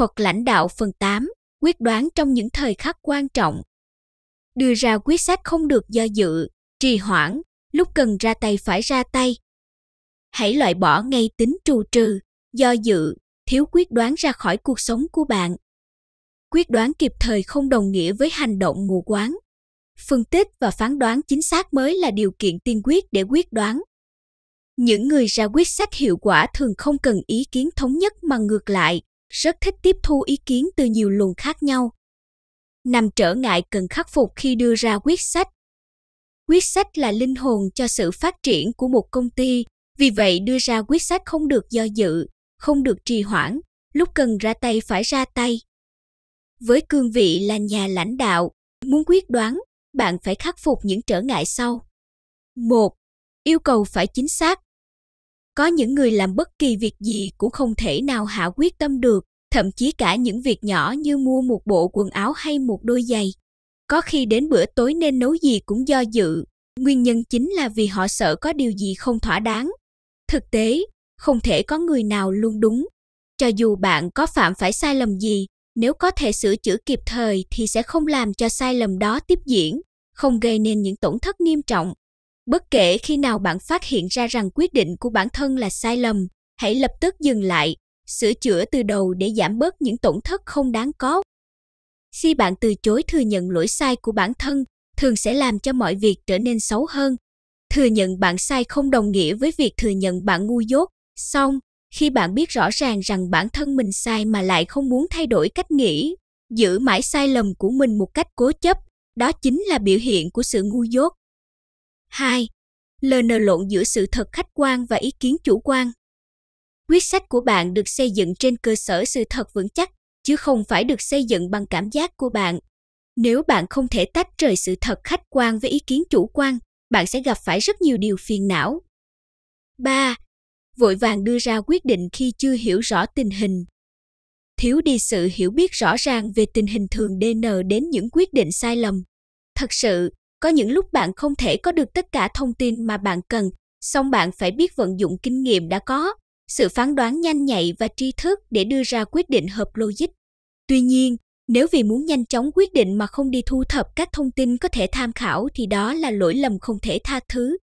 Thuật lãnh đạo phần 8, quyết đoán trong những thời khắc quan trọng. Đưa ra quyết sách không được do dự, trì hoãn, lúc cần ra tay phải ra tay. Hãy loại bỏ ngay tính trù trừ, do dự, thiếu quyết đoán ra khỏi cuộc sống của bạn. Quyết đoán kịp thời không đồng nghĩa với hành động mù quáng. Phân tích và phán đoán chính xác mới là điều kiện tiên quyết để quyết đoán. Những người ra quyết sách hiệu quả thường không cần ý kiến thống nhất mà ngược lại, rất thích tiếp thu ý kiến từ nhiều luồng khác nhau. Năm trở ngại cần khắc phục khi đưa ra quyết sách. Quyết sách là linh hồn cho sự phát triển của một công ty, vì vậy đưa ra quyết sách không được do dự, không được trì hoãn, lúc cần ra tay phải ra tay. Với cương vị là nhà lãnh đạo, muốn quyết đoán, bạn phải khắc phục những trở ngại sau. 1. Yêu cầu phải chính xác. Có những người làm bất kỳ việc gì cũng không thể nào hạ quyết tâm được, thậm chí cả những việc nhỏ như mua một bộ quần áo hay một đôi giày. Có khi đến bữa tối nên nấu gì cũng do dự, nguyên nhân chính là vì họ sợ có điều gì không thỏa đáng. Thực tế, không thể có người nào luôn đúng. Cho dù bạn có phạm phải sai lầm gì, nếu có thể sửa chữa kịp thời thì sẽ không làm cho sai lầm đó tiếp diễn, không gây nên những tổn thất nghiêm trọng. Bất kể khi nào bạn phát hiện ra rằng quyết định của bản thân là sai lầm, hãy lập tức dừng lại, sửa chữa từ đầu để giảm bớt những tổn thất không đáng có. Khi bạn từ chối thừa nhận lỗi sai của bản thân, thường sẽ làm cho mọi việc trở nên xấu hơn. Thừa nhận bạn sai không đồng nghĩa với việc thừa nhận bạn ngu dốt, xong, khi bạn biết rõ ràng rằng bản thân mình sai mà lại không muốn thay đổi cách nghĩ, giữ mãi sai lầm của mình một cách cố chấp, đó chính là biểu hiện của sự ngu dốt. 2. Lời lộn giữa sự thật khách quan và ý kiến chủ quan quyết sách của bạn được xây dựng trên cơ sở sự thật vững chắc chứ không phải được xây dựng bằng cảm giác của bạn nếu bạn không thể tách rời sự thật khách quan với ý kiến chủ quan bạn sẽ gặp phải rất nhiều điều phiền não 3 vội vàng đưa ra quyết định khi chưa hiểu rõ tình hình thiếu đi sự hiểu biết rõ ràng về tình hình thường dn đến những quyết định sai lầm thật sự có những lúc bạn không thể có được tất cả thông tin mà bạn cần song bạn phải biết vận dụng kinh nghiệm đã có sự phán đoán nhanh nhạy và tri thức để đưa ra quyết định hợp logic. Tuy nhiên, nếu vì muốn nhanh chóng quyết định mà không đi thu thập các thông tin có thể tham khảo thì đó là lỗi lầm không thể tha thứ.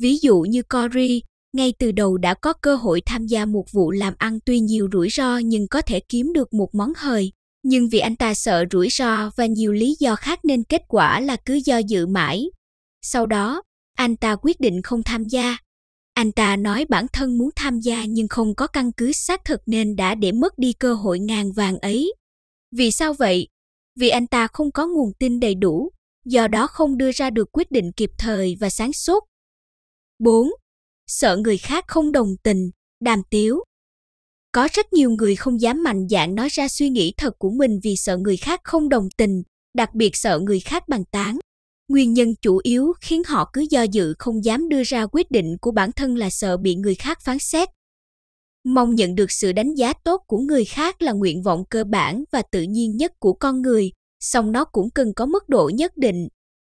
Ví dụ như Cory, ngay từ đầu đã có cơ hội tham gia một vụ làm ăn tuy nhiều rủi ro nhưng có thể kiếm được một món hời. Nhưng vì anh ta sợ rủi ro và nhiều lý do khác nên kết quả là cứ do dự mãi. Sau đó, anh ta quyết định không tham gia anh ta nói bản thân muốn tham gia nhưng không có căn cứ xác thực nên đã để mất đi cơ hội ngàn vàng ấy. Vì sao vậy? Vì anh ta không có nguồn tin đầy đủ, do đó không đưa ra được quyết định kịp thời và sáng suốt. 4. Sợ người khác không đồng tình, đàm tiếu. Có rất nhiều người không dám mạnh dạn nói ra suy nghĩ thật của mình vì sợ người khác không đồng tình, đặc biệt sợ người khác bàn tán. Nguyên nhân chủ yếu khiến họ cứ do dự không dám đưa ra quyết định của bản thân là sợ bị người khác phán xét. Mong nhận được sự đánh giá tốt của người khác là nguyện vọng cơ bản và tự nhiên nhất của con người, song nó cũng cần có mức độ nhất định.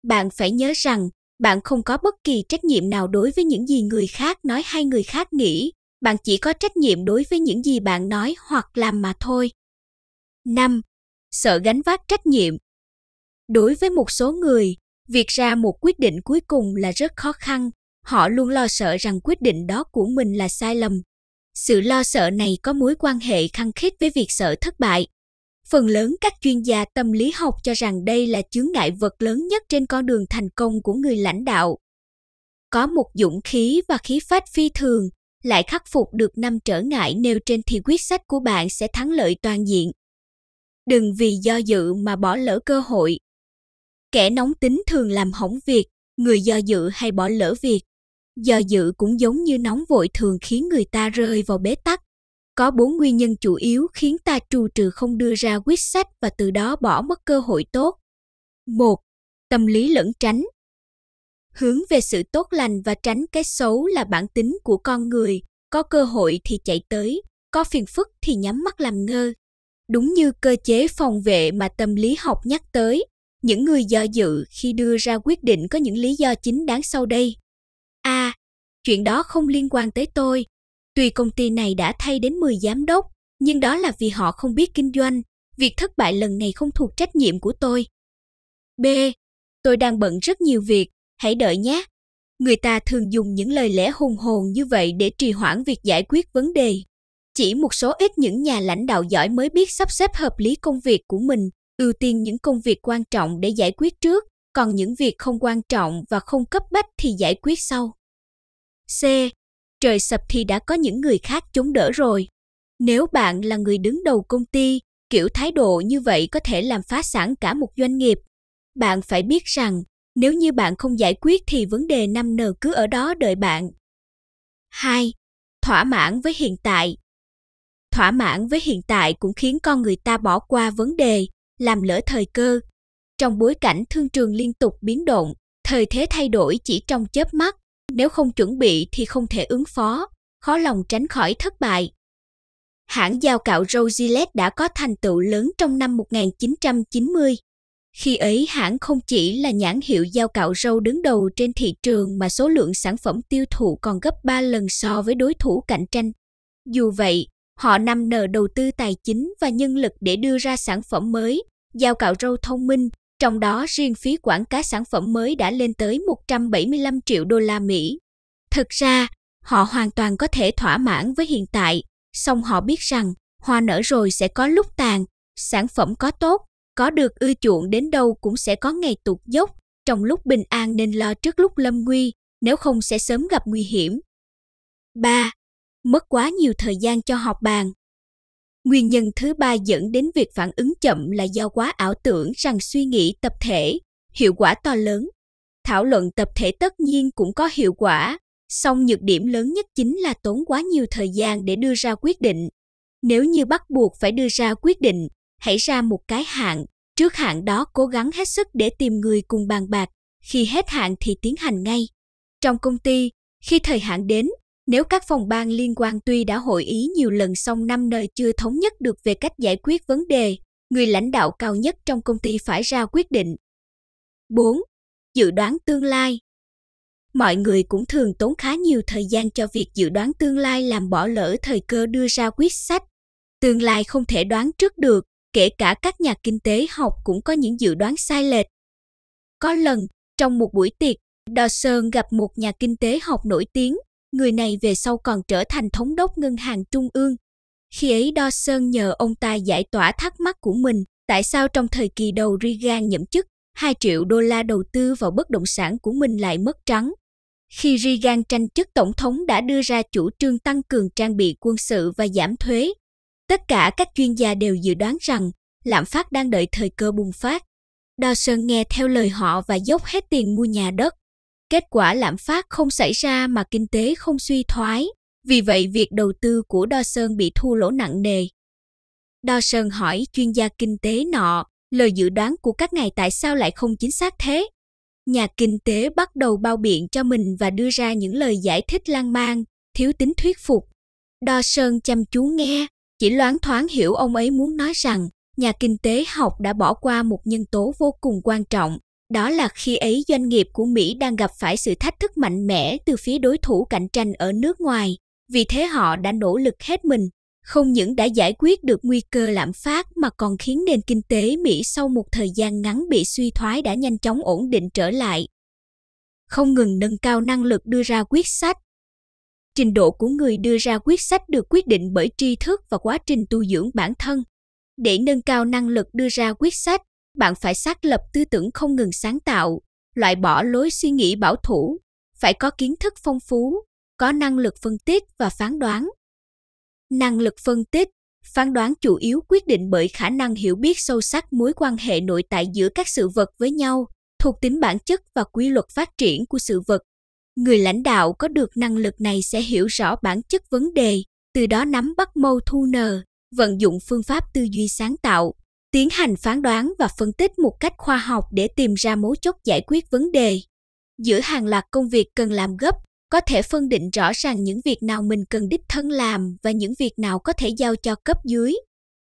Bạn phải nhớ rằng, bạn không có bất kỳ trách nhiệm nào đối với những gì người khác nói hay người khác nghĩ, bạn chỉ có trách nhiệm đối với những gì bạn nói hoặc làm mà thôi. 5. Sợ gánh vác trách nhiệm. Đối với một số người, việc ra một quyết định cuối cùng là rất khó khăn họ luôn lo sợ rằng quyết định đó của mình là sai lầm sự lo sợ này có mối quan hệ khăng khít với việc sợ thất bại phần lớn các chuyên gia tâm lý học cho rằng đây là chướng ngại vật lớn nhất trên con đường thành công của người lãnh đạo có một dũng khí và khí phách phi thường lại khắc phục được năm trở ngại nêu trên thì quyết sách của bạn sẽ thắng lợi toàn diện đừng vì do dự mà bỏ lỡ cơ hội Kẻ nóng tính thường làm hỏng việc, người do dự hay bỏ lỡ việc. Do dự cũng giống như nóng vội thường khiến người ta rơi vào bế tắc. Có bốn nguyên nhân chủ yếu khiến ta trù trừ không đưa ra quyết sách và từ đó bỏ mất cơ hội tốt. một Tâm lý lẩn tránh Hướng về sự tốt lành và tránh cái xấu là bản tính của con người, có cơ hội thì chạy tới, có phiền phức thì nhắm mắt làm ngơ. Đúng như cơ chế phòng vệ mà tâm lý học nhắc tới, những người do dự khi đưa ra quyết định có những lý do chính đáng sau đây a à, chuyện đó không liên quan tới tôi tuy công ty này đã thay đến 10 giám đốc nhưng đó là vì họ không biết kinh doanh việc thất bại lần này không thuộc trách nhiệm của tôi b tôi đang bận rất nhiều việc hãy đợi nhé người ta thường dùng những lời lẽ hùng hồn như vậy để trì hoãn việc giải quyết vấn đề chỉ một số ít những nhà lãnh đạo giỏi mới biết sắp xếp hợp lý công việc của mình ưu tiên những công việc quan trọng để giải quyết trước, còn những việc không quan trọng và không cấp bách thì giải quyết sau. C. Trời sập thì đã có những người khác chống đỡ rồi. Nếu bạn là người đứng đầu công ty, kiểu thái độ như vậy có thể làm phá sản cả một doanh nghiệp. Bạn phải biết rằng, nếu như bạn không giải quyết thì vấn đề 5N cứ ở đó đợi bạn. 2. Thỏa mãn với hiện tại. Thỏa mãn với hiện tại cũng khiến con người ta bỏ qua vấn đề, làm lỡ thời cơ. Trong bối cảnh thương trường liên tục biến động, thời thế thay đổi chỉ trong chớp mắt, nếu không chuẩn bị thì không thể ứng phó, khó lòng tránh khỏi thất bại. Hãng dao cạo râu đã có thành tựu lớn trong năm 1990. Khi ấy hãng không chỉ là nhãn hiệu dao cạo râu đứng đầu trên thị trường mà số lượng sản phẩm tiêu thụ còn gấp 3 lần so với đối thủ cạnh tranh. Dù vậy, Họ nằm nở đầu tư tài chính và nhân lực để đưa ra sản phẩm mới, giao cạo râu thông minh, trong đó riêng phí quảng cáo sản phẩm mới đã lên tới 175 triệu đô la Mỹ. Thực ra, họ hoàn toàn có thể thỏa mãn với hiện tại, song họ biết rằng hoa nở rồi sẽ có lúc tàn, sản phẩm có tốt, có được ưa chuộng đến đâu cũng sẽ có ngày tụt dốc, trong lúc bình an nên lo trước lúc lâm nguy, nếu không sẽ sớm gặp nguy hiểm. 3 mất quá nhiều thời gian cho họp bàn. Nguyên nhân thứ ba dẫn đến việc phản ứng chậm là do quá ảo tưởng rằng suy nghĩ tập thể, hiệu quả to lớn. Thảo luận tập thể tất nhiên cũng có hiệu quả, song nhược điểm lớn nhất chính là tốn quá nhiều thời gian để đưa ra quyết định. Nếu như bắt buộc phải đưa ra quyết định, hãy ra một cái hạn, trước hạn đó cố gắng hết sức để tìm người cùng bàn bạc, khi hết hạn thì tiến hành ngay. Trong công ty, khi thời hạn đến, nếu các phòng ban liên quan tuy đã hội ý nhiều lần song năm nơi chưa thống nhất được về cách giải quyết vấn đề, người lãnh đạo cao nhất trong công ty phải ra quyết định. 4. Dự đoán tương lai Mọi người cũng thường tốn khá nhiều thời gian cho việc dự đoán tương lai làm bỏ lỡ thời cơ đưa ra quyết sách. Tương lai không thể đoán trước được, kể cả các nhà kinh tế học cũng có những dự đoán sai lệch. Có lần, trong một buổi tiệc, Đò gặp một nhà kinh tế học nổi tiếng người này về sau còn trở thành thống đốc ngân hàng trung ương. Khi ấy Đo Sơn nhờ ông ta giải tỏa thắc mắc của mình tại sao trong thời kỳ đầu Reagan nhậm chức, 2 triệu đô la đầu tư vào bất động sản của mình lại mất trắng. Khi Reagan tranh chức tổng thống đã đưa ra chủ trương tăng cường trang bị quân sự và giảm thuế. Tất cả các chuyên gia đều dự đoán rằng lạm phát đang đợi thời cơ bùng phát. Đo Sơn nghe theo lời họ và dốc hết tiền mua nhà đất kết quả lạm phát không xảy ra mà kinh tế không suy thoái vì vậy việc đầu tư của đo sơn bị thu lỗ nặng nề đo sơn hỏi chuyên gia kinh tế nọ lời dự đoán của các ngài tại sao lại không chính xác thế nhà kinh tế bắt đầu bao biện cho mình và đưa ra những lời giải thích lan man thiếu tính thuyết phục đo sơn chăm chú nghe chỉ loáng thoáng hiểu ông ấy muốn nói rằng nhà kinh tế học đã bỏ qua một nhân tố vô cùng quan trọng đó là khi ấy doanh nghiệp của Mỹ đang gặp phải sự thách thức mạnh mẽ từ phía đối thủ cạnh tranh ở nước ngoài, vì thế họ đã nỗ lực hết mình, không những đã giải quyết được nguy cơ lạm phát mà còn khiến nền kinh tế Mỹ sau một thời gian ngắn bị suy thoái đã nhanh chóng ổn định trở lại. Không ngừng nâng cao năng lực đưa ra quyết sách, trình độ của người đưa ra quyết sách được quyết định bởi tri thức và quá trình tu dưỡng bản thân để nâng cao năng lực đưa ra quyết sách bạn phải xác lập tư tưởng không ngừng sáng tạo loại bỏ lối suy nghĩ bảo thủ phải có kiến thức phong phú có năng lực phân tích và phán đoán năng lực phân tích phán đoán chủ yếu quyết định bởi khả năng hiểu biết sâu sắc mối quan hệ nội tại giữa các sự vật với nhau thuộc tính bản chất và quy luật phát triển của sự vật người lãnh đạo có được năng lực này sẽ hiểu rõ bản chất vấn đề từ đó nắm bắt mâu thu nờ vận dụng phương pháp tư duy sáng tạo tiến hành phán đoán và phân tích một cách khoa học để tìm ra mấu chốt giải quyết vấn đề. Giữa hàng loạt công việc cần làm gấp, có thể phân định rõ ràng những việc nào mình cần đích thân làm và những việc nào có thể giao cho cấp dưới.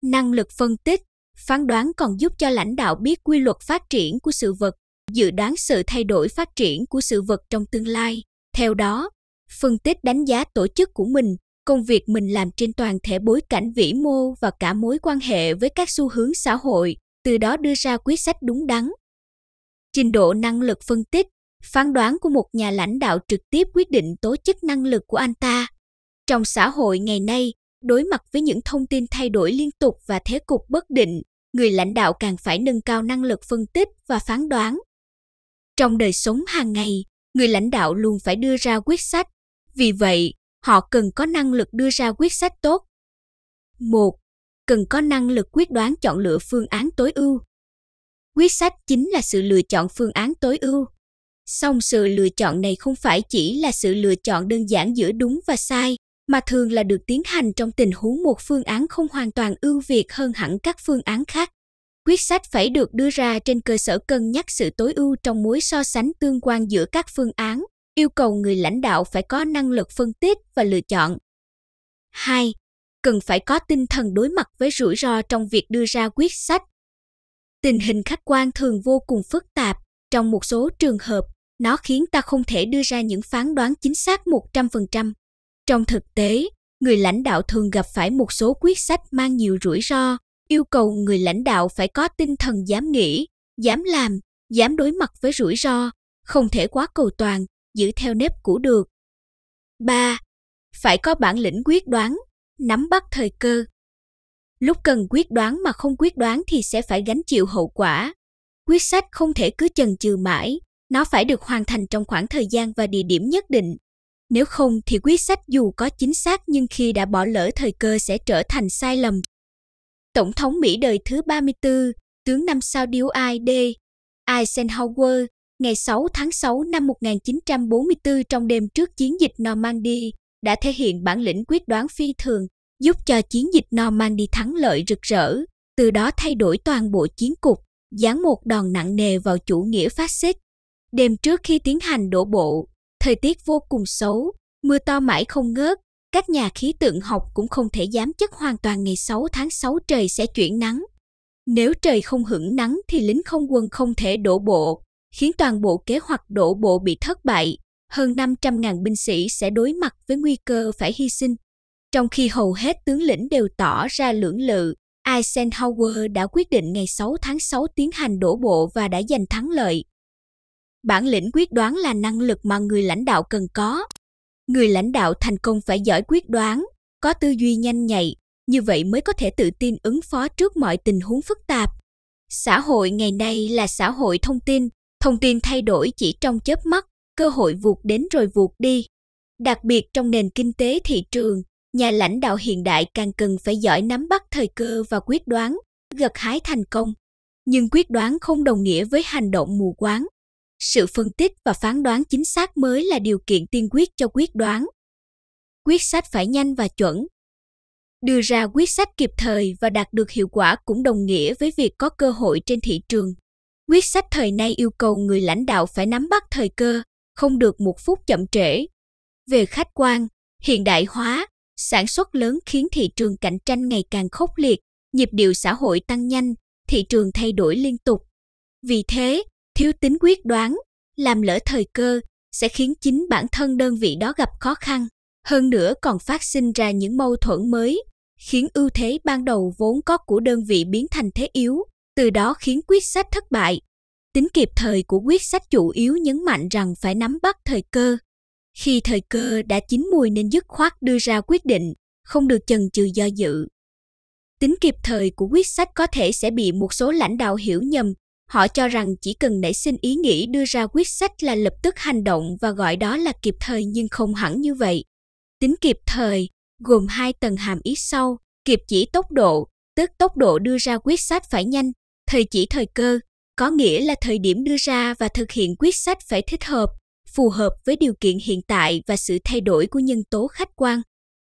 Năng lực phân tích, phán đoán còn giúp cho lãnh đạo biết quy luật phát triển của sự vật, dự đoán sự thay đổi phát triển của sự vật trong tương lai. Theo đó, phân tích đánh giá tổ chức của mình công việc mình làm trên toàn thể bối cảnh vĩ mô và cả mối quan hệ với các xu hướng xã hội, từ đó đưa ra quyết sách đúng đắn. Trình độ năng lực phân tích, phán đoán của một nhà lãnh đạo trực tiếp quyết định tố chức năng lực của anh ta. Trong xã hội ngày nay, đối mặt với những thông tin thay đổi liên tục và thế cục bất định, người lãnh đạo càng phải nâng cao năng lực phân tích và phán đoán. Trong đời sống hàng ngày, người lãnh đạo luôn phải đưa ra quyết sách. Vì vậy, họ cần có năng lực đưa ra quyết sách tốt. 1. Cần có năng lực quyết đoán chọn lựa phương án tối ưu. Quyết sách chính là sự lựa chọn phương án tối ưu. Song sự lựa chọn này không phải chỉ là sự lựa chọn đơn giản giữa đúng và sai, mà thường là được tiến hành trong tình huống một phương án không hoàn toàn ưu việt hơn hẳn các phương án khác. Quyết sách phải được đưa ra trên cơ sở cân nhắc sự tối ưu trong mối so sánh tương quan giữa các phương án yêu cầu người lãnh đạo phải có năng lực phân tích và lựa chọn. 2. Cần phải có tinh thần đối mặt với rủi ro trong việc đưa ra quyết sách. Tình hình khách quan thường vô cùng phức tạp, trong một số trường hợp, nó khiến ta không thể đưa ra những phán đoán chính xác 100%. Trong thực tế, người lãnh đạo thường gặp phải một số quyết sách mang nhiều rủi ro, yêu cầu người lãnh đạo phải có tinh thần dám nghĩ, dám làm, dám đối mặt với rủi ro, không thể quá cầu toàn, giữ theo nếp cũ được. 3. Phải có bản lĩnh quyết đoán, nắm bắt thời cơ. Lúc cần quyết đoán mà không quyết đoán thì sẽ phải gánh chịu hậu quả. Quyết sách không thể cứ chần chừ mãi, nó phải được hoàn thành trong khoảng thời gian và địa điểm nhất định. Nếu không thì quyết sách dù có chính xác nhưng khi đã bỏ lỡ thời cơ sẽ trở thành sai lầm. Tổng thống Mỹ đời thứ 34, tướng năm sao điếu AID, Eisenhower ngày 6 tháng 6 năm 1944 trong đêm trước chiến dịch Normandy đã thể hiện bản lĩnh quyết đoán phi thường, giúp cho chiến dịch Normandy thắng lợi rực rỡ, từ đó thay đổi toàn bộ chiến cục, giáng một đòn nặng nề vào chủ nghĩa phát xít. Đêm trước khi tiến hành đổ bộ, thời tiết vô cùng xấu, mưa to mãi không ngớt, các nhà khí tượng học cũng không thể dám chắc hoàn toàn ngày 6 tháng 6 trời sẽ chuyển nắng. Nếu trời không hưởng nắng thì lính không quân không thể đổ bộ, khiến toàn bộ kế hoạch đổ bộ bị thất bại, hơn 500.000 binh sĩ sẽ đối mặt với nguy cơ phải hy sinh. Trong khi hầu hết tướng lĩnh đều tỏ ra lưỡng lự, Eisenhower đã quyết định ngày 6 tháng 6 tiến hành đổ bộ và đã giành thắng lợi. Bản lĩnh quyết đoán là năng lực mà người lãnh đạo cần có. Người lãnh đạo thành công phải giỏi quyết đoán, có tư duy nhanh nhạy, như vậy mới có thể tự tin ứng phó trước mọi tình huống phức tạp. Xã hội ngày nay là xã hội thông tin, Thông tin thay đổi chỉ trong chớp mắt, cơ hội vụt đến rồi vụt đi. Đặc biệt trong nền kinh tế thị trường, nhà lãnh đạo hiện đại càng cần phải giỏi nắm bắt thời cơ và quyết đoán, gặt hái thành công. Nhưng quyết đoán không đồng nghĩa với hành động mù quáng. Sự phân tích và phán đoán chính xác mới là điều kiện tiên quyết cho quyết đoán. Quyết sách phải nhanh và chuẩn. Đưa ra quyết sách kịp thời và đạt được hiệu quả cũng đồng nghĩa với việc có cơ hội trên thị trường Quyết sách thời nay yêu cầu người lãnh đạo phải nắm bắt thời cơ, không được một phút chậm trễ. Về khách quan, hiện đại hóa, sản xuất lớn khiến thị trường cạnh tranh ngày càng khốc liệt, nhịp điệu xã hội tăng nhanh, thị trường thay đổi liên tục. Vì thế, thiếu tính quyết đoán, làm lỡ thời cơ sẽ khiến chính bản thân đơn vị đó gặp khó khăn, hơn nữa còn phát sinh ra những mâu thuẫn mới, khiến ưu thế ban đầu vốn có của đơn vị biến thành thế yếu từ đó khiến quyết sách thất bại. Tính kịp thời của quyết sách chủ yếu nhấn mạnh rằng phải nắm bắt thời cơ. Khi thời cơ đã chín mùi nên dứt khoát đưa ra quyết định, không được chần chừ do dự. Tính kịp thời của quyết sách có thể sẽ bị một số lãnh đạo hiểu nhầm, họ cho rằng chỉ cần nảy sinh ý nghĩ đưa ra quyết sách là lập tức hành động và gọi đó là kịp thời nhưng không hẳn như vậy. Tính kịp thời gồm hai tầng hàm ý sau, kịp chỉ tốc độ, tức tốc độ đưa ra quyết sách phải nhanh, thời chỉ thời cơ có nghĩa là thời điểm đưa ra và thực hiện quyết sách phải thích hợp phù hợp với điều kiện hiện tại và sự thay đổi của nhân tố khách quan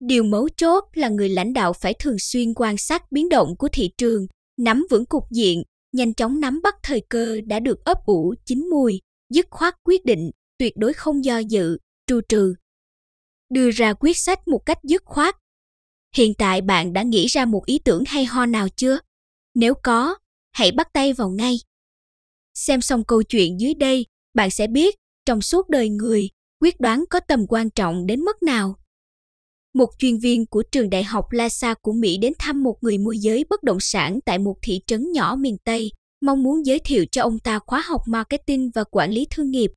điều mấu chốt là người lãnh đạo phải thường xuyên quan sát biến động của thị trường nắm vững cục diện nhanh chóng nắm bắt thời cơ đã được ấp ủ chín mùi dứt khoát quyết định tuyệt đối không do dự trù trừ đưa ra quyết sách một cách dứt khoát hiện tại bạn đã nghĩ ra một ý tưởng hay ho nào chưa nếu có hãy bắt tay vào ngay. Xem xong câu chuyện dưới đây, bạn sẽ biết trong suốt đời người, quyết đoán có tầm quan trọng đến mức nào. Một chuyên viên của trường đại học Lhasa của Mỹ đến thăm một người môi giới bất động sản tại một thị trấn nhỏ miền Tây, mong muốn giới thiệu cho ông ta khóa học marketing và quản lý thương nghiệp.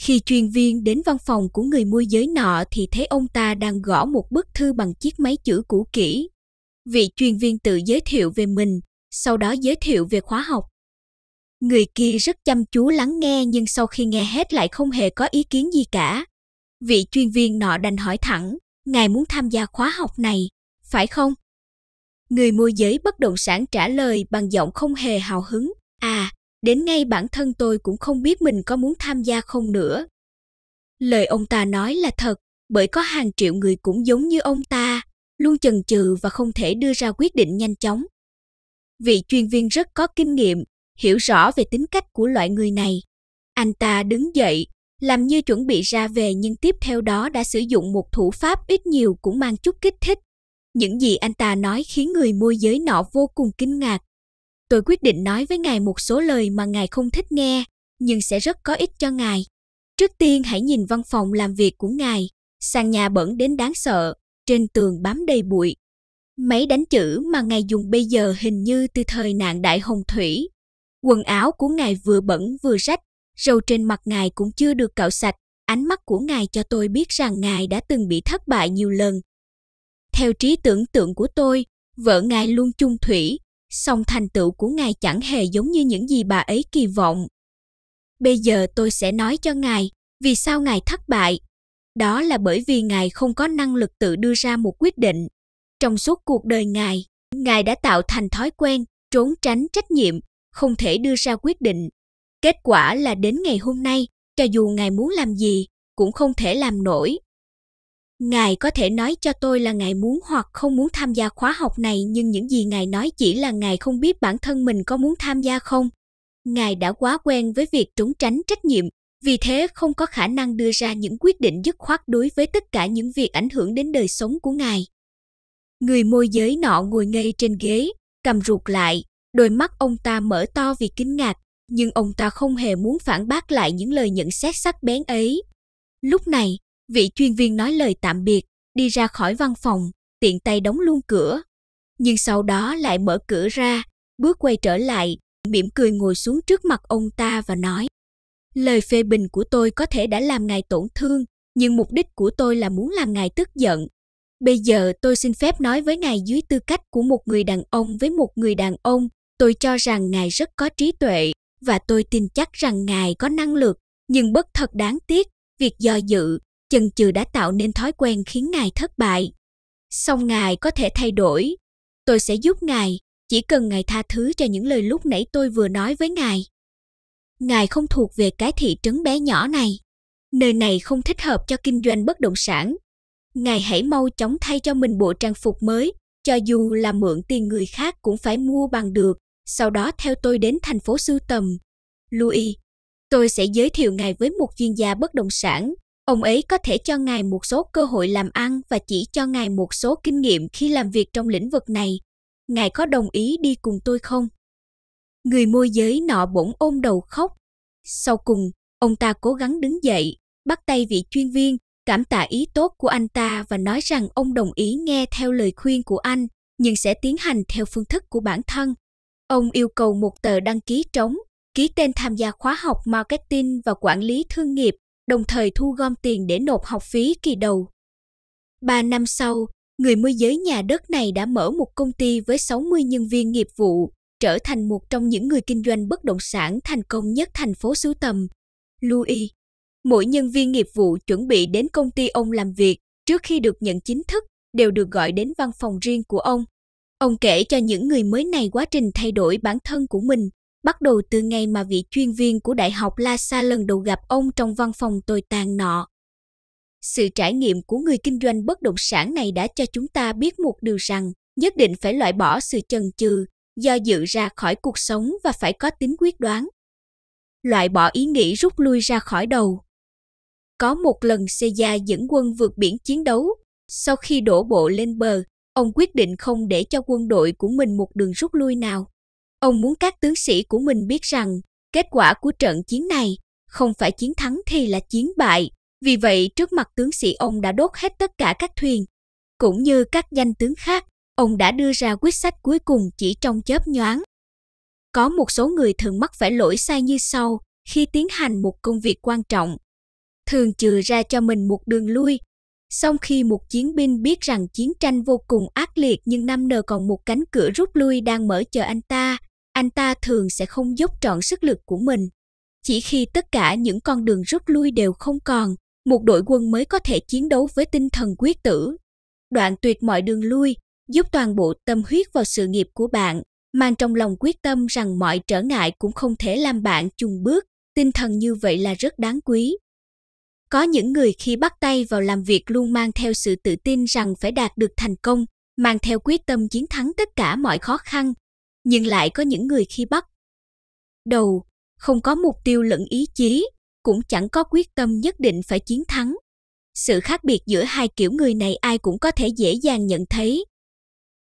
Khi chuyên viên đến văn phòng của người môi giới nọ thì thấy ông ta đang gõ một bức thư bằng chiếc máy chữ cũ kỹ. Vị chuyên viên tự giới thiệu về mình, sau đó giới thiệu về khóa học. Người kia rất chăm chú lắng nghe nhưng sau khi nghe hết lại không hề có ý kiến gì cả. Vị chuyên viên nọ đành hỏi thẳng, ngài muốn tham gia khóa học này, phải không? Người môi giới bất động sản trả lời bằng giọng không hề hào hứng, à, đến ngay bản thân tôi cũng không biết mình có muốn tham gia không nữa. Lời ông ta nói là thật, bởi có hàng triệu người cũng giống như ông ta, luôn chần chừ và không thể đưa ra quyết định nhanh chóng vị chuyên viên rất có kinh nghiệm, hiểu rõ về tính cách của loại người này. Anh ta đứng dậy, làm như chuẩn bị ra về nhưng tiếp theo đó đã sử dụng một thủ pháp ít nhiều cũng mang chút kích thích. Những gì anh ta nói khiến người môi giới nọ vô cùng kinh ngạc. Tôi quyết định nói với ngài một số lời mà ngài không thích nghe, nhưng sẽ rất có ích cho ngài. Trước tiên hãy nhìn văn phòng làm việc của ngài, sàn nhà bẩn đến đáng sợ, trên tường bám đầy bụi, Máy đánh chữ mà ngài dùng bây giờ hình như từ thời nạn đại hồng thủy. Quần áo của ngài vừa bẩn vừa rách, râu trên mặt ngài cũng chưa được cạo sạch. Ánh mắt của ngài cho tôi biết rằng ngài đã từng bị thất bại nhiều lần. Theo trí tưởng tượng của tôi, vợ ngài luôn chung thủy, song thành tựu của ngài chẳng hề giống như những gì bà ấy kỳ vọng. Bây giờ tôi sẽ nói cho ngài vì sao ngài thất bại. Đó là bởi vì ngài không có năng lực tự đưa ra một quyết định trong suốt cuộc đời Ngài, Ngài đã tạo thành thói quen trốn tránh trách nhiệm, không thể đưa ra quyết định. Kết quả là đến ngày hôm nay, cho dù Ngài muốn làm gì, cũng không thể làm nổi. Ngài có thể nói cho tôi là Ngài muốn hoặc không muốn tham gia khóa học này nhưng những gì Ngài nói chỉ là Ngài không biết bản thân mình có muốn tham gia không. Ngài đã quá quen với việc trốn tránh trách nhiệm, vì thế không có khả năng đưa ra những quyết định dứt khoát đối với tất cả những việc ảnh hưởng đến đời sống của Ngài. Người môi giới nọ ngồi ngay trên ghế, cầm ruột lại, đôi mắt ông ta mở to vì kinh ngạc, nhưng ông ta không hề muốn phản bác lại những lời nhận xét sắc bén ấy. Lúc này, vị chuyên viên nói lời tạm biệt, đi ra khỏi văn phòng, tiện tay đóng luôn cửa. Nhưng sau đó lại mở cửa ra, bước quay trở lại, mỉm cười ngồi xuống trước mặt ông ta và nói Lời phê bình của tôi có thể đã làm ngài tổn thương, nhưng mục đích của tôi là muốn làm ngài tức giận. Bây giờ tôi xin phép nói với ngài dưới tư cách của một người đàn ông với một người đàn ông, tôi cho rằng ngài rất có trí tuệ và tôi tin chắc rằng ngài có năng lực, nhưng bất thật đáng tiếc, việc do dự, chần chừ đã tạo nên thói quen khiến ngài thất bại. Song ngài có thể thay đổi. Tôi sẽ giúp ngài, chỉ cần ngài tha thứ cho những lời lúc nãy tôi vừa nói với ngài. Ngài không thuộc về cái thị trấn bé nhỏ này. Nơi này không thích hợp cho kinh doanh bất động sản ngài hãy mau chóng thay cho mình bộ trang phục mới, cho dù là mượn tiền người khác cũng phải mua bằng được, sau đó theo tôi đến thành phố sưu tầm. Louis, tôi sẽ giới thiệu ngài với một chuyên gia bất động sản. Ông ấy có thể cho ngài một số cơ hội làm ăn và chỉ cho ngài một số kinh nghiệm khi làm việc trong lĩnh vực này. Ngài có đồng ý đi cùng tôi không? Người môi giới nọ bỗng ôm đầu khóc. Sau cùng, ông ta cố gắng đứng dậy, bắt tay vị chuyên viên cảm tạ ý tốt của anh ta và nói rằng ông đồng ý nghe theo lời khuyên của anh, nhưng sẽ tiến hành theo phương thức của bản thân. Ông yêu cầu một tờ đăng ký trống, ký tên tham gia khóa học marketing và quản lý thương nghiệp, đồng thời thu gom tiền để nộp học phí kỳ đầu. Ba năm sau, người môi giới nhà đất này đã mở một công ty với 60 nhân viên nghiệp vụ, trở thành một trong những người kinh doanh bất động sản thành công nhất thành phố Sưu Tầm. Louis mỗi nhân viên nghiệp vụ chuẩn bị đến công ty ông làm việc trước khi được nhận chính thức đều được gọi đến văn phòng riêng của ông. Ông kể cho những người mới này quá trình thay đổi bản thân của mình, bắt đầu từ ngày mà vị chuyên viên của Đại học Lhasa lần đầu gặp ông trong văn phòng tồi tàn nọ. Sự trải nghiệm của người kinh doanh bất động sản này đã cho chúng ta biết một điều rằng nhất định phải loại bỏ sự chần chừ, do dự ra khỏi cuộc sống và phải có tính quyết đoán. Loại bỏ ý nghĩ rút lui ra khỏi đầu, có một lần xe gia dẫn quân vượt biển chiến đấu, sau khi đổ bộ lên bờ, ông quyết định không để cho quân đội của mình một đường rút lui nào. Ông muốn các tướng sĩ của mình biết rằng kết quả của trận chiến này không phải chiến thắng thì là chiến bại. Vì vậy, trước mặt tướng sĩ ông đã đốt hết tất cả các thuyền, cũng như các danh tướng khác, ông đã đưa ra quyết sách cuối cùng chỉ trong chớp nhoáng. Có một số người thường mắc phải lỗi sai như sau khi tiến hành một công việc quan trọng thường chừa ra cho mình một đường lui. Song khi một chiến binh biết rằng chiến tranh vô cùng ác liệt nhưng năm nờ còn một cánh cửa rút lui đang mở chờ anh ta, anh ta thường sẽ không dốc trọn sức lực của mình. Chỉ khi tất cả những con đường rút lui đều không còn, một đội quân mới có thể chiến đấu với tinh thần quyết tử. Đoạn tuyệt mọi đường lui, giúp toàn bộ tâm huyết vào sự nghiệp của bạn, mang trong lòng quyết tâm rằng mọi trở ngại cũng không thể làm bạn chùn bước, tinh thần như vậy là rất đáng quý. Có những người khi bắt tay vào làm việc luôn mang theo sự tự tin rằng phải đạt được thành công, mang theo quyết tâm chiến thắng tất cả mọi khó khăn, nhưng lại có những người khi bắt đầu không có mục tiêu lẫn ý chí, cũng chẳng có quyết tâm nhất định phải chiến thắng. Sự khác biệt giữa hai kiểu người này ai cũng có thể dễ dàng nhận thấy.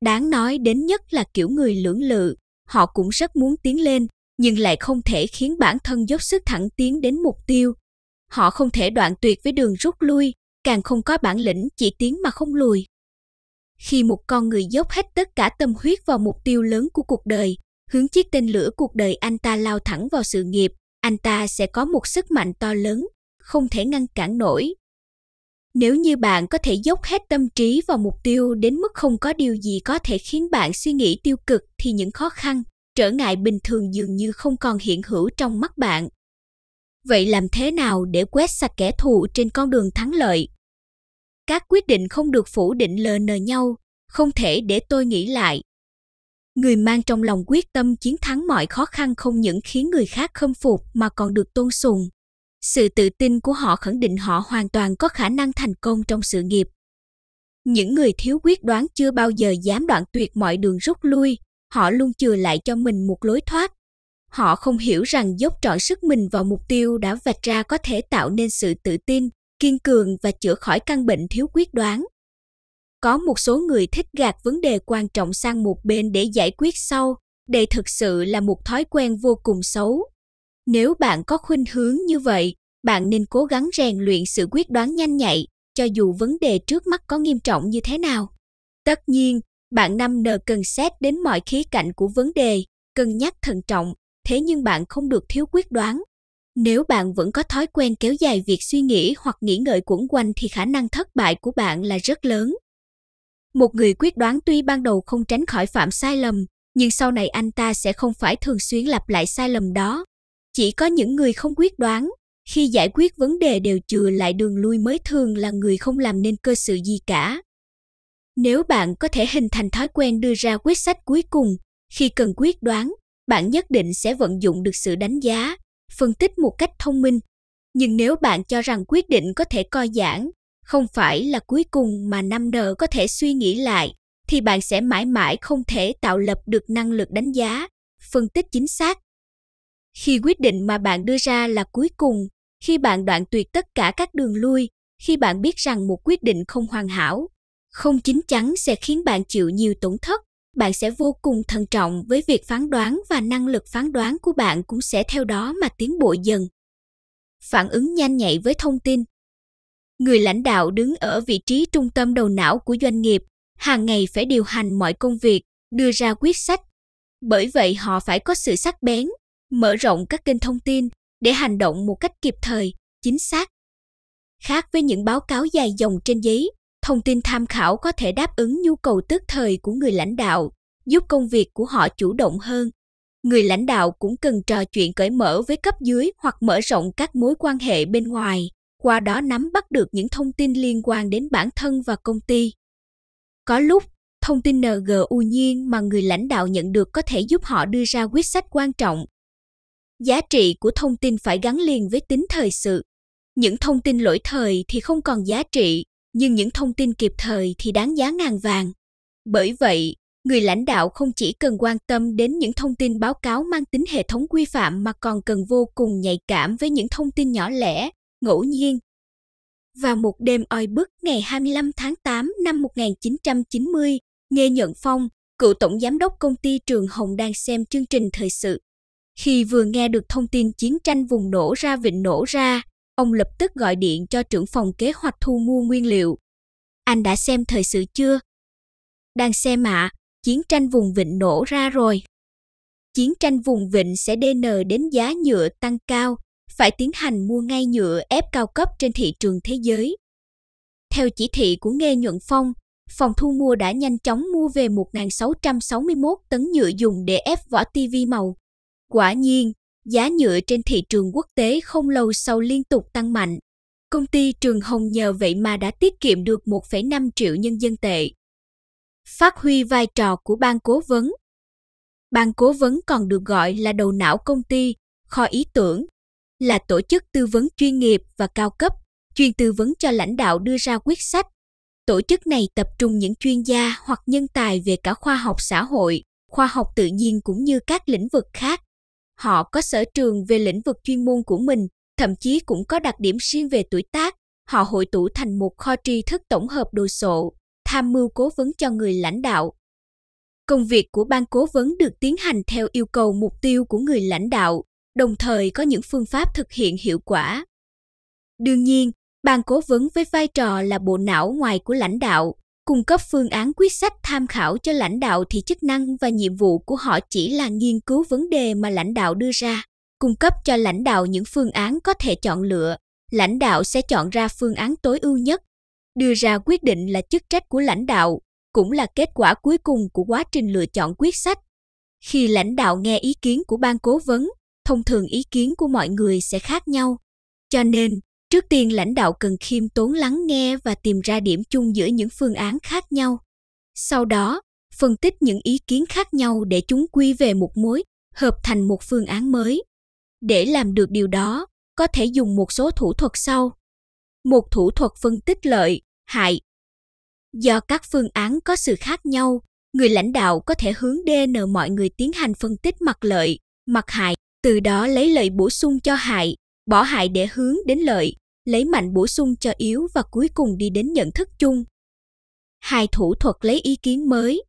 Đáng nói đến nhất là kiểu người lưỡng lự, họ cũng rất muốn tiến lên, nhưng lại không thể khiến bản thân dốc sức thẳng tiến đến mục tiêu, Họ không thể đoạn tuyệt với đường rút lui, càng không có bản lĩnh chỉ tiến mà không lùi. Khi một con người dốc hết tất cả tâm huyết vào mục tiêu lớn của cuộc đời, hướng chiếc tên lửa cuộc đời anh ta lao thẳng vào sự nghiệp, anh ta sẽ có một sức mạnh to lớn, không thể ngăn cản nổi. Nếu như bạn có thể dốc hết tâm trí vào mục tiêu đến mức không có điều gì có thể khiến bạn suy nghĩ tiêu cực thì những khó khăn, trở ngại bình thường dường như không còn hiện hữu trong mắt bạn. Vậy làm thế nào để quét sạch kẻ thù trên con đường thắng lợi? Các quyết định không được phủ định lờ nờ nhau, không thể để tôi nghĩ lại. Người mang trong lòng quyết tâm chiến thắng mọi khó khăn không những khiến người khác khâm phục mà còn được tôn sùng. Sự tự tin của họ khẳng định họ hoàn toàn có khả năng thành công trong sự nghiệp. Những người thiếu quyết đoán chưa bao giờ dám đoạn tuyệt mọi đường rút lui, họ luôn chừa lại cho mình một lối thoát, Họ không hiểu rằng dốc trọn sức mình vào mục tiêu đã vạch ra có thể tạo nên sự tự tin, kiên cường và chữa khỏi căn bệnh thiếu quyết đoán. Có một số người thích gạt vấn đề quan trọng sang một bên để giải quyết sau, đây thực sự là một thói quen vô cùng xấu. Nếu bạn có khuynh hướng như vậy, bạn nên cố gắng rèn luyện sự quyết đoán nhanh nhạy, cho dù vấn đề trước mắt có nghiêm trọng như thế nào. Tất nhiên, bạn năm n cần xét đến mọi khía cạnh của vấn đề, cân nhắc thận trọng thế nhưng bạn không được thiếu quyết đoán. Nếu bạn vẫn có thói quen kéo dài việc suy nghĩ hoặc nghĩ ngợi quẩn quanh thì khả năng thất bại của bạn là rất lớn. Một người quyết đoán tuy ban đầu không tránh khỏi phạm sai lầm, nhưng sau này anh ta sẽ không phải thường xuyên lặp lại sai lầm đó. Chỉ có những người không quyết đoán, khi giải quyết vấn đề đều chừa lại đường lui mới thường là người không làm nên cơ sự gì cả. Nếu bạn có thể hình thành thói quen đưa ra quyết sách cuối cùng, khi cần quyết đoán, bạn nhất định sẽ vận dụng được sự đánh giá phân tích một cách thông minh nhưng nếu bạn cho rằng quyết định có thể coi giãn không phải là cuối cùng mà năm đờ có thể suy nghĩ lại thì bạn sẽ mãi mãi không thể tạo lập được năng lực đánh giá phân tích chính xác khi quyết định mà bạn đưa ra là cuối cùng khi bạn đoạn tuyệt tất cả các đường lui khi bạn biết rằng một quyết định không hoàn hảo không chính chắn sẽ khiến bạn chịu nhiều tổn thất bạn sẽ vô cùng thận trọng với việc phán đoán và năng lực phán đoán của bạn cũng sẽ theo đó mà tiến bộ dần phản ứng nhanh nhạy với thông tin người lãnh đạo đứng ở vị trí trung tâm đầu não của doanh nghiệp hàng ngày phải điều hành mọi công việc đưa ra quyết sách bởi vậy họ phải có sự sắc bén mở rộng các kênh thông tin để hành động một cách kịp thời chính xác khác với những báo cáo dài dòng trên giấy thông tin tham khảo có thể đáp ứng nhu cầu tức thời của người lãnh đạo giúp công việc của họ chủ động hơn người lãnh đạo cũng cần trò chuyện cởi mở với cấp dưới hoặc mở rộng các mối quan hệ bên ngoài qua đó nắm bắt được những thông tin liên quan đến bản thân và công ty có lúc thông tin ngu nhiên mà người lãnh đạo nhận được có thể giúp họ đưa ra quyết sách quan trọng giá trị của thông tin phải gắn liền với tính thời sự những thông tin lỗi thời thì không còn giá trị nhưng những thông tin kịp thời thì đáng giá ngàn vàng. Bởi vậy, người lãnh đạo không chỉ cần quan tâm đến những thông tin báo cáo mang tính hệ thống quy phạm mà còn cần vô cùng nhạy cảm với những thông tin nhỏ lẻ, ngẫu nhiên. Và một đêm oi bức ngày 25 tháng 8 năm 1990, Nghe Nhận Phong, cựu tổng giám đốc công ty Trường Hồng đang xem chương trình thời sự. Khi vừa nghe được thông tin chiến tranh vùng nổ ra vịnh nổ ra, Ông lập tức gọi điện cho trưởng phòng kế hoạch thu mua nguyên liệu. Anh đã xem thời sự chưa? Đang xem ạ, à, chiến tranh vùng vịnh nổ ra rồi. Chiến tranh vùng vịnh sẽ DN đến giá nhựa tăng cao, phải tiến hành mua ngay nhựa ép cao cấp trên thị trường thế giới. Theo chỉ thị của nghe Nhuận Phong, phòng thu mua đã nhanh chóng mua về 1.661 tấn nhựa dùng để ép vỏ tivi màu. Quả nhiên, giá nhựa trên thị trường quốc tế không lâu sau liên tục tăng mạnh. Công ty Trường Hồng nhờ vậy mà đã tiết kiệm được 1,5 triệu nhân dân tệ. Phát huy vai trò của ban cố vấn Ban cố vấn còn được gọi là đầu não công ty, kho ý tưởng, là tổ chức tư vấn chuyên nghiệp và cao cấp, chuyên tư vấn cho lãnh đạo đưa ra quyết sách. Tổ chức này tập trung những chuyên gia hoặc nhân tài về cả khoa học xã hội, khoa học tự nhiên cũng như các lĩnh vực khác Họ có sở trường về lĩnh vực chuyên môn của mình, thậm chí cũng có đặc điểm riêng về tuổi tác. Họ hội tụ thành một kho tri thức tổng hợp đồ sộ, tham mưu cố vấn cho người lãnh đạo. Công việc của ban cố vấn được tiến hành theo yêu cầu mục tiêu của người lãnh đạo, đồng thời có những phương pháp thực hiện hiệu quả. Đương nhiên, ban cố vấn với vai trò là bộ não ngoài của lãnh đạo cung cấp phương án quyết sách tham khảo cho lãnh đạo thì chức năng và nhiệm vụ của họ chỉ là nghiên cứu vấn đề mà lãnh đạo đưa ra cung cấp cho lãnh đạo những phương án có thể chọn lựa lãnh đạo sẽ chọn ra phương án tối ưu nhất đưa ra quyết định là chức trách của lãnh đạo cũng là kết quả cuối cùng của quá trình lựa chọn quyết sách khi lãnh đạo nghe ý kiến của ban cố vấn thông thường ý kiến của mọi người sẽ khác nhau cho nên trước tiên lãnh đạo cần khiêm tốn lắng nghe và tìm ra điểm chung giữa những phương án khác nhau sau đó phân tích những ý kiến khác nhau để chúng quy về một mối hợp thành một phương án mới để làm được điều đó có thể dùng một số thủ thuật sau một thủ thuật phân tích lợi hại do các phương án có sự khác nhau người lãnh đạo có thể hướng dn mọi người tiến hành phân tích mặt lợi mặt hại từ đó lấy lợi bổ sung cho hại bỏ hại để hướng đến lợi lấy mạnh bổ sung cho yếu và cuối cùng đi đến nhận thức chung. Hai thủ thuật lấy ý kiến mới.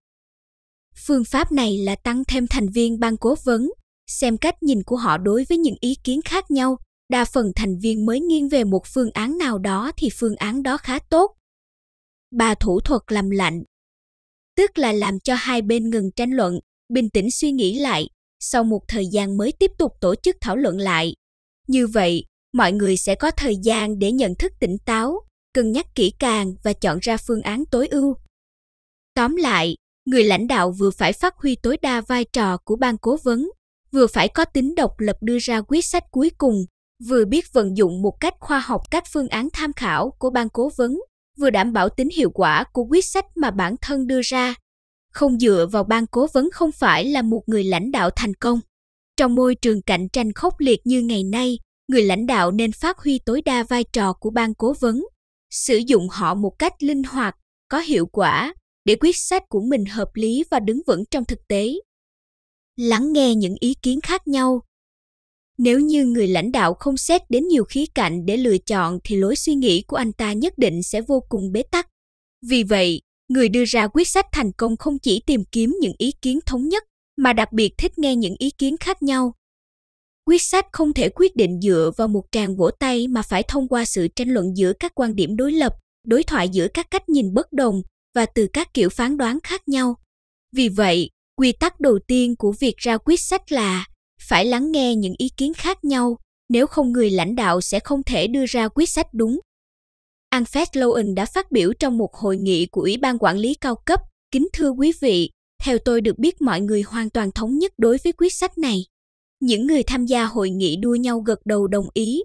Phương pháp này là tăng thêm thành viên ban cố vấn, xem cách nhìn của họ đối với những ý kiến khác nhau, đa phần thành viên mới nghiêng về một phương án nào đó thì phương án đó khá tốt. Ba thủ thuật làm lạnh, tức là làm cho hai bên ngừng tranh luận, bình tĩnh suy nghĩ lại, sau một thời gian mới tiếp tục tổ chức thảo luận lại. Như vậy, mọi người sẽ có thời gian để nhận thức tỉnh táo cân nhắc kỹ càng và chọn ra phương án tối ưu tóm lại người lãnh đạo vừa phải phát huy tối đa vai trò của ban cố vấn vừa phải có tính độc lập đưa ra quyết sách cuối cùng vừa biết vận dụng một cách khoa học các phương án tham khảo của ban cố vấn vừa đảm bảo tính hiệu quả của quyết sách mà bản thân đưa ra không dựa vào ban cố vấn không phải là một người lãnh đạo thành công trong môi trường cạnh tranh khốc liệt như ngày nay người lãnh đạo nên phát huy tối đa vai trò của ban cố vấn sử dụng họ một cách linh hoạt có hiệu quả để quyết sách của mình hợp lý và đứng vững trong thực tế lắng nghe những ý kiến khác nhau nếu như người lãnh đạo không xét đến nhiều khía cạnh để lựa chọn thì lối suy nghĩ của anh ta nhất định sẽ vô cùng bế tắc vì vậy người đưa ra quyết sách thành công không chỉ tìm kiếm những ý kiến thống nhất mà đặc biệt thích nghe những ý kiến khác nhau quyết sách không thể quyết định dựa vào một tràng vỗ tay mà phải thông qua sự tranh luận giữa các quan điểm đối lập đối thoại giữa các cách nhìn bất đồng và từ các kiểu phán đoán khác nhau vì vậy quy tắc đầu tiên của việc ra quyết sách là phải lắng nghe những ý kiến khác nhau nếu không người lãnh đạo sẽ không thể đưa ra quyết sách đúng alfred lowen đã phát biểu trong một hội nghị của ủy ban quản lý cao cấp kính thưa quý vị theo tôi được biết mọi người hoàn toàn thống nhất đối với quyết sách này những người tham gia hội nghị đua nhau gật đầu đồng ý.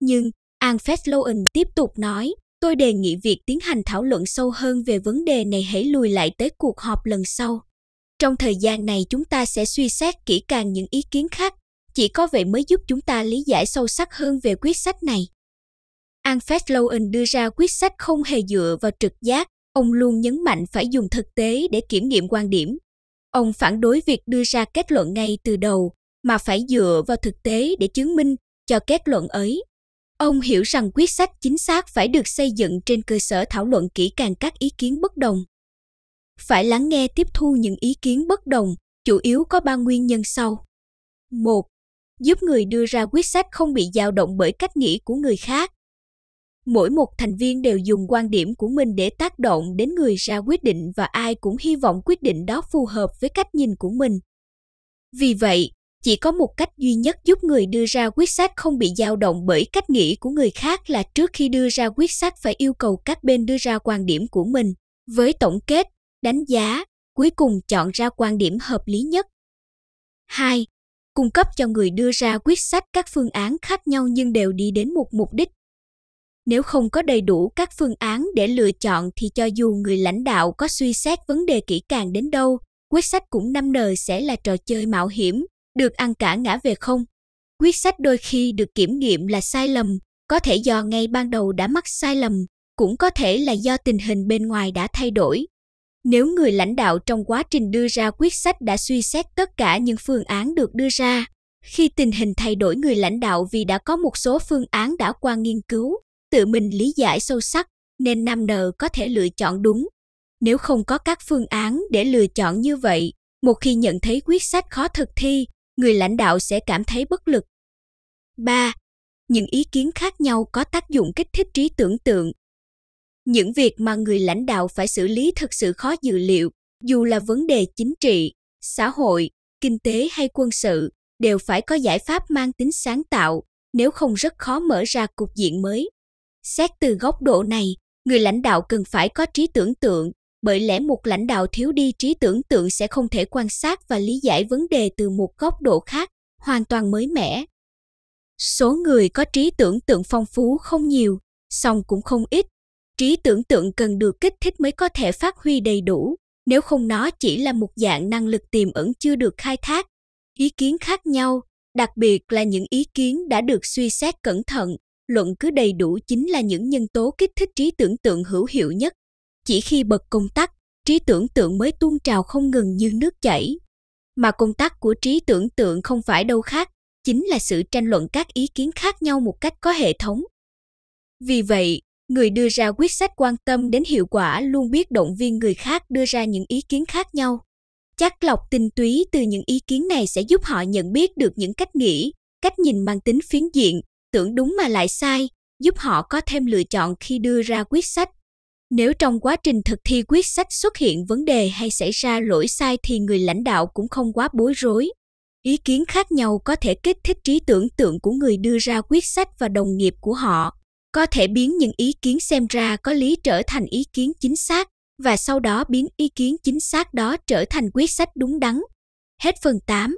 Nhưng Alfred Lowen tiếp tục nói, tôi đề nghị việc tiến hành thảo luận sâu hơn về vấn đề này hãy lùi lại tới cuộc họp lần sau. Trong thời gian này chúng ta sẽ suy xét kỹ càng những ý kiến khác, chỉ có vậy mới giúp chúng ta lý giải sâu sắc hơn về quyết sách này. Alfred Lowen đưa ra quyết sách không hề dựa vào trực giác, ông luôn nhấn mạnh phải dùng thực tế để kiểm nghiệm quan điểm. Ông phản đối việc đưa ra kết luận ngay từ đầu, mà phải dựa vào thực tế để chứng minh cho kết luận ấy. Ông hiểu rằng quyết sách chính xác phải được xây dựng trên cơ sở thảo luận kỹ càng các ý kiến bất đồng. Phải lắng nghe tiếp thu những ý kiến bất đồng, chủ yếu có ba nguyên nhân sau. một Giúp người đưa ra quyết sách không bị dao động bởi cách nghĩ của người khác. Mỗi một thành viên đều dùng quan điểm của mình để tác động đến người ra quyết định và ai cũng hy vọng quyết định đó phù hợp với cách nhìn của mình. Vì vậy, chỉ có một cách duy nhất giúp người đưa ra quyết sách không bị dao động bởi cách nghĩ của người khác là trước khi đưa ra quyết sách phải yêu cầu các bên đưa ra quan điểm của mình với tổng kết đánh giá cuối cùng chọn ra quan điểm hợp lý nhất 2 cung cấp cho người đưa ra quyết sách các phương án khác nhau nhưng đều đi đến một mục đích nếu không có đầy đủ các phương án để lựa chọn thì cho dù người lãnh đạo có suy xét vấn đề kỹ càng đến đâu quyết sách cũng năm nờ sẽ là trò chơi mạo hiểm được ăn cả ngã về không. Quyết sách đôi khi được kiểm nghiệm là sai lầm, có thể do ngay ban đầu đã mắc sai lầm, cũng có thể là do tình hình bên ngoài đã thay đổi. Nếu người lãnh đạo trong quá trình đưa ra quyết sách đã suy xét tất cả những phương án được đưa ra, khi tình hình thay đổi người lãnh đạo vì đã có một số phương án đã qua nghiên cứu, tự mình lý giải sâu sắc nên nam nờ có thể lựa chọn đúng. Nếu không có các phương án để lựa chọn như vậy, một khi nhận thấy quyết sách khó thực thi người lãnh đạo sẽ cảm thấy bất lực. 3. Những ý kiến khác nhau có tác dụng kích thích trí tưởng tượng. Những việc mà người lãnh đạo phải xử lý thực sự khó dự liệu, dù là vấn đề chính trị, xã hội, kinh tế hay quân sự, đều phải có giải pháp mang tính sáng tạo, nếu không rất khó mở ra cục diện mới. Xét từ góc độ này, người lãnh đạo cần phải có trí tưởng tượng bởi lẽ một lãnh đạo thiếu đi trí tưởng tượng sẽ không thể quan sát và lý giải vấn đề từ một góc độ khác, hoàn toàn mới mẻ. Số người có trí tưởng tượng phong phú không nhiều, song cũng không ít. Trí tưởng tượng cần được kích thích mới có thể phát huy đầy đủ, nếu không nó chỉ là một dạng năng lực tiềm ẩn chưa được khai thác. Ý kiến khác nhau, đặc biệt là những ý kiến đã được suy xét cẩn thận, luận cứ đầy đủ chính là những nhân tố kích thích trí tưởng tượng hữu hiệu nhất chỉ khi bật công tắc, trí tưởng tượng mới tuôn trào không ngừng như nước chảy. Mà công tác của trí tưởng tượng không phải đâu khác, chính là sự tranh luận các ý kiến khác nhau một cách có hệ thống. Vì vậy, người đưa ra quyết sách quan tâm đến hiệu quả luôn biết động viên người khác đưa ra những ý kiến khác nhau. Chắc lọc tinh túy từ những ý kiến này sẽ giúp họ nhận biết được những cách nghĩ, cách nhìn mang tính phiến diện, tưởng đúng mà lại sai, giúp họ có thêm lựa chọn khi đưa ra quyết sách. Nếu trong quá trình thực thi quyết sách xuất hiện vấn đề hay xảy ra lỗi sai thì người lãnh đạo cũng không quá bối rối. Ý kiến khác nhau có thể kích thích trí tưởng tượng của người đưa ra quyết sách và đồng nghiệp của họ, có thể biến những ý kiến xem ra có lý trở thành ý kiến chính xác và sau đó biến ý kiến chính xác đó trở thành quyết sách đúng đắn. Hết phần 8.